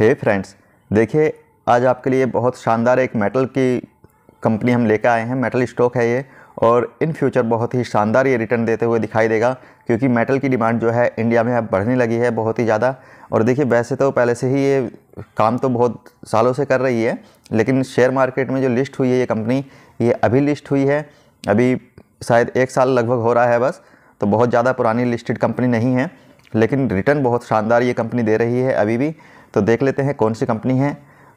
हे friends देखिए आज आपके लिए बहुत शानदार एक मेटल की कंपनी हम लेकर आए हैं मेटल स्टॉक है ये और इन फ्यूचर बहुत ही शानदार ये रिटर्न देते हुए दिखाई देगा क्योंकि मेटल की डिमांड जो है इंडिया में अब बढ़ने लगी है बहुत ही ज़्यादा और देखिए वैसे तो पहले से ही ये काम तो बहुत सालों से कर रही है लेकिन शेयर मार्केट में जो लिस्ट हुई है ये कंपनी ये अभी लिस्ट हुई है अभी शायद एक साल लगभग हो रहा है बस तो बहुत ज़्यादा पुरानी लिस्टेड कंपनी नहीं है लेकिन रिटर्न बहुत शानदार ये कंपनी दे रही है अभी भी तो देख लेते हैं कौन सी कंपनी है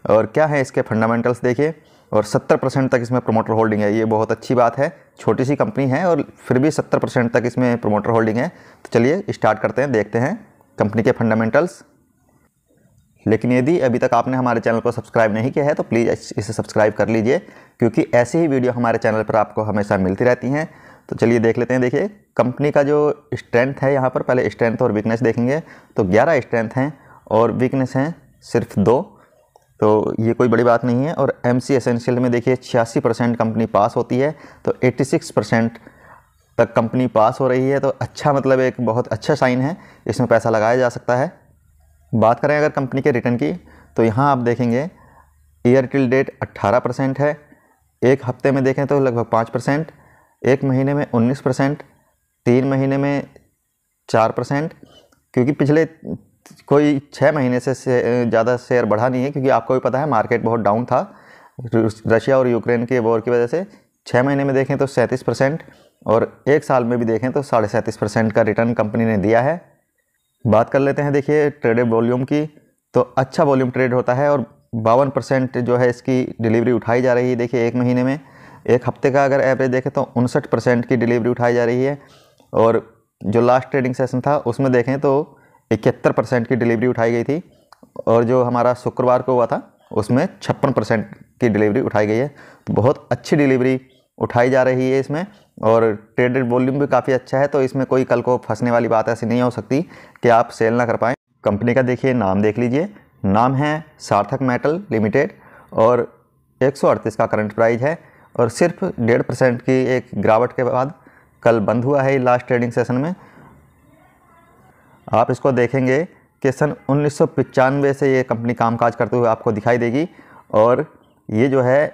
और क्या है इसके फंडामेंटल्स देखिए और 70 परसेंट तक इसमें प्रोमोटर होल्डिंग है ये बहुत अच्छी बात है छोटी सी कंपनी है और फिर भी 70 परसेंट तक इसमें प्रोमोटर होल्डिंग है तो चलिए स्टार्ट करते हैं देखते हैं कंपनी के फंडामेंटल्स लेकिन यदि अभी तक आपने हमारे चैनल को सब्सक्राइब नहीं किया है तो प्लीज़ इसे सब्सक्राइब कर लीजिए क्योंकि ऐसी ही वीडियो हमारे चैनल पर आपको हमेशा मिलती रहती हैं तो चलिए देख लेते हैं देखिए कंपनी का जो स्ट्रेंथ है यहाँ पर पहले स्ट्रेंथ और वीकनेस देखेंगे तो ग्यारह स्ट्रेंथ हैं और वीकनेस हैं सिर्फ दो तो ये कोई बड़ी बात नहीं है और एम सी एसेंशियल में देखिए छियासी परसेंट कंपनी पास होती है तो 86 परसेंट तक कंपनी पास हो रही है तो अच्छा मतलब एक बहुत अच्छा साइन है इसमें पैसा लगाया जा सकता है बात करें अगर कंपनी के रिटर्न की तो यहाँ आप देखेंगे ईयर टिल डेट 18 परसेंट है एक हफ्ते में देखें तो लगभग पाँच परसेंट एक महीने में उन्नीस परसेंट तीन महीने में चार परसेंट क्योंकि पिछले कोई छः महीने से, ज़्यादा शेयर बढ़ा नहीं है क्योंकि आपको भी पता है मार्केट बहुत डाउन था रशिया और यूक्रेन के वॉर की वजह से छः महीने में देखें तो सैंतीस परसेंट और एक साल में भी देखें तो साढ़े सैंतीस परसेंट का रिटर्न कंपनी ने दिया है बात कर लेते हैं देखिए ट्रेडेड वॉल्यूम की तो अच्छा वॉल्यूम ट्रेड होता है और बावन परसेंट जो है इसकी डिलीवरी उठाई जा रही है देखिए एक महीने में एक हफ्ते का अगर एवरेज देखें तो उनसठ परसेंट की डिलीवरी उठाई जा रही है और जो लास्ट ट्रेडिंग सेशन था उसमें देखें तो इकहत्तर परसेंट की डिलीवरी उठाई गई थी और जो हमारा शुक्रवार को हुआ था उसमें छप्पन परसेंट की डिलीवरी उठाई गई है तो बहुत अच्छी डिलीवरी उठाई जा रही है इसमें और ट्रेडेड वॉल्यूम भी काफ़ी अच्छा है तो इसमें कोई कल को फंसने वाली बात ऐसी नहीं हो सकती कि आप सेल ना कर पाएँ कंपनी का देखिए नाम देख लीजिए नाम है सार्थक मेटल लिमिटेड और एक का करंट प्राइज है और सिर्फ डेढ़ परसेंट की एक गिरावट के बाद कल बंद हुआ है लास्ट ट्रेडिंग सेशन में आप इसको देखेंगे कि सन उन्नीस से ये कंपनी कामकाज करते हुए आपको दिखाई देगी और ये जो है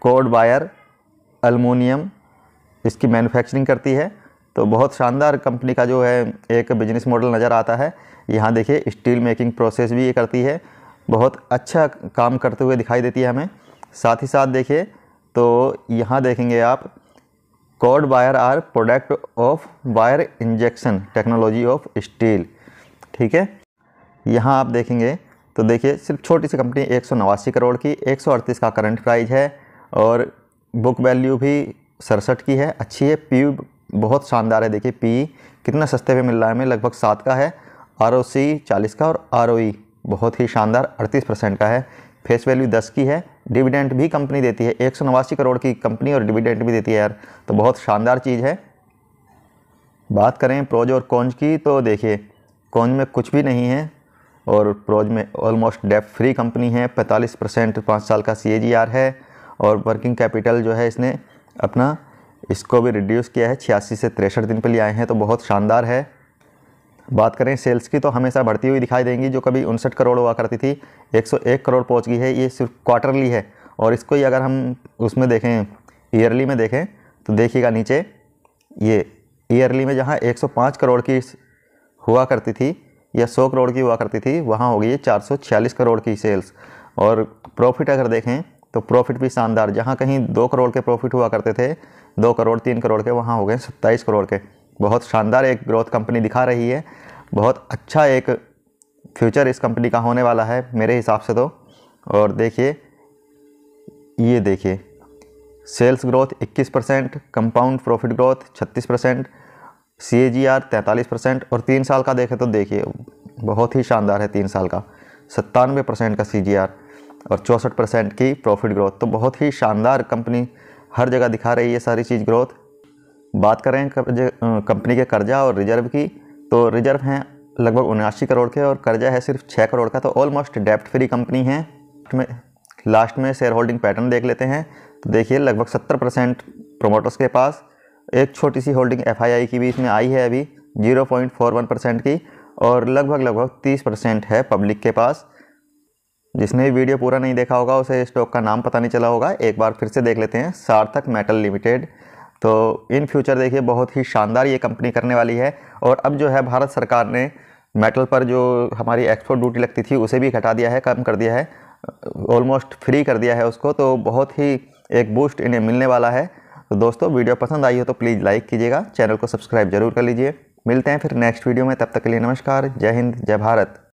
कोड वायर अलमोनियम इसकी मैन्युफैक्चरिंग करती है तो बहुत शानदार कंपनी का जो है एक बिजनेस मॉडल नज़र आता है यहाँ देखिए स्टील मेकिंग प्रोसेस भी ये करती है बहुत अच्छा काम करते हुए दिखाई देती है हमें साथ ही साथ देखिए तो यहाँ देखेंगे आप cord wire are product of wire injection technology of steel ठीक है यहाँ आप देखेंगे तो देखिए सिर्फ छोटी सी कंपनी एक करोड़ की एक का करंट प्राइज़ है और बुक वैल्यू भी सड़सठ की है अच्छी है पी बहुत शानदार है देखिए पी कितना सस्ते में मिल रहा है हमें लगभग सात का है आर ओ सी चालीस का और आर ओ ई बहुत ही शानदार अड़तीस परसेंट का है फेस वैल्यू दस की है डिविडेंट भी कंपनी देती है एक करोड़ की कंपनी और डिविडेंट भी देती है यार तो बहुत शानदार चीज़ है बात करें प्रोज और कॉन्ज की तो देखिए कॉन्ज में कुछ भी नहीं है और प्रोज में ऑलमोस्ट डेप फ्री कंपनी है 45 परसेंट पाँच साल का सी है और वर्किंग कैपिटल जो है इसने अपना इसको भी रिड्यूस किया है छियासी से तिरसठ दिन पर लिए आए हैं तो बहुत शानदार है बात करें सेल्स की तो हमेशा बढ़ती हुई दिखाई देंगी जो कभी उनसठ करोड़ हुआ करती थी 101 करोड़ पहुंच गई है ये सिर्फ क्वार्टरली है और इसको ही अगर हम उसमें देखें ईयरली में देखें तो देखिएगा नीचे ये ईयरली में जहाँ 105 करोड़ की हुआ करती थी या 100 करोड़ की हुआ करती थी वहाँ हो गई है 446 करोड़ की सेल्स और प्रॉफिट अगर देखें तो प्रॉफिट भी शानदार जहाँ कहीं दो करोड़ के प्रॉफिट हुआ करते थे दो करोड़ तीन करोड़ के वहाँ हो गए सत्ताईस करोड़ के बहुत शानदार एक ग्रोथ कंपनी दिखा रही है बहुत अच्छा एक फ्यूचर इस कंपनी का होने वाला है मेरे हिसाब से तो और देखिए ये देखिए sales growth 21 percent compound profit growth 36 percent C A G R तैंतालीस परसेंट और तीन साल का देखें तो देखिए बहुत ही शानदार है तीन साल का सत्तानवे परसेंट का सी जी आर और चौंसठ परसेंट की प्रॉफिट ग्रोथ तो बहुत ही शानदार कंपनी हर जगह दिखा रही है सारी चीज़ ग्रोथ बात करें कंपनी के कर्जा और रिजर्व की तो रिजर्व हैं लगभग उनासी करोड़ के और कर्जा है सिर्फ छः करोड़ का तो ऑलमोस्ट डेप्ट फ्री कंपनी है में लास्ट में शेयर होल्डिंग पैटर्न देख लेते हैं तो देखिए लगभग सत्तर परसेंट प्रोमोटर्स के पास एक छोटी सी होल्डिंग एफ की भी इसमें आई है अभी zero point four one percent की और लगभग लगभग तीस परसेंट है पब्लिक के पास जिसने वीडियो पूरा नहीं देखा होगा उसे स्टॉक का नाम पता नहीं चला होगा एक बार फिर से देख लेते हैं सार्थक मेटल लिमिटेड तो इन फ्यूचर देखिए बहुत ही शानदार ये कंपनी करने वाली है और अब जो है भारत सरकार ने मेटल पर जो हमारी एक्सपोर्ट ड्यूटी लगती थी उसे भी घटा दिया है कम कर दिया है ऑलमोस्ट फ्री कर दिया है उसको तो बहुत ही एक बूस्ट इन्हें मिलने वाला है तो दोस्तों वीडियो पसंद आई हो तो प्लीज़ लाइक कीजिएगा चैनल को सब्सक्राइब जरूर कर लीजिए मिलते हैं फिर नेक्स्ट वीडियो में तब तक के लिए नमस्कार जय हिंद जय भारत